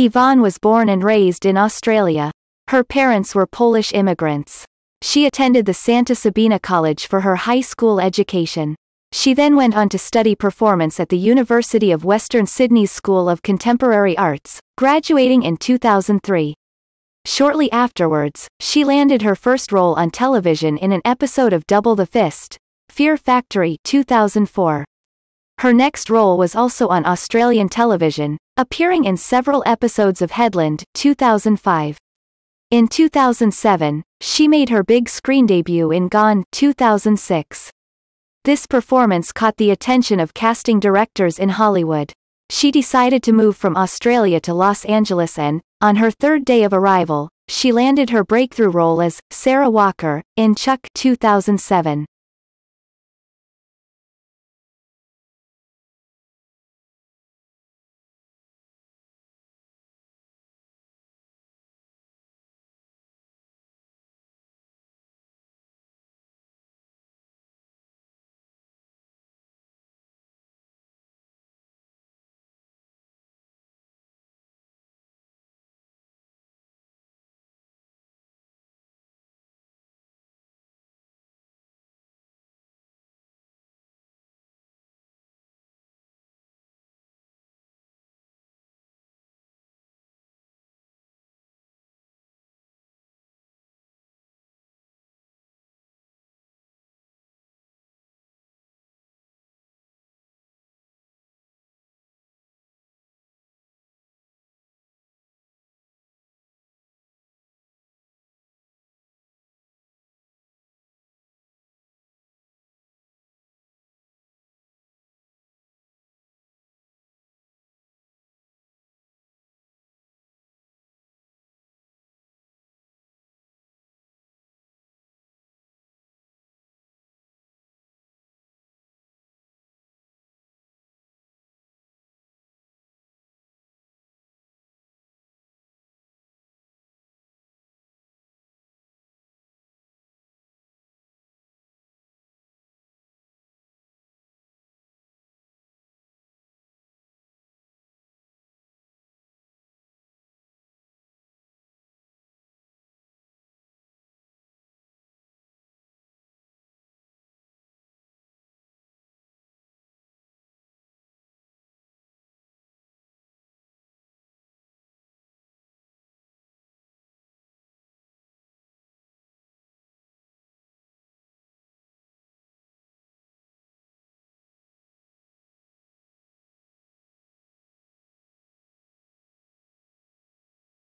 Yvonne was born and raised in Australia. Her parents were Polish immigrants. She attended the Santa Sabina College for her high school education. She then went on to study performance at the University of Western Sydney's School of Contemporary Arts, graduating in 2003. Shortly afterwards, she landed her first role on television in an episode of Double the Fist, Fear Factory 2004. Her next role was also on Australian television, appearing in several episodes of Headland 2005. In 2007, she made her big screen debut in Gone 2006. This performance caught the attention of casting directors in Hollywood. She decided to move from Australia to Los Angeles and, on her third day of arrival, she landed her breakthrough role as Sarah Walker in Chuck 2007.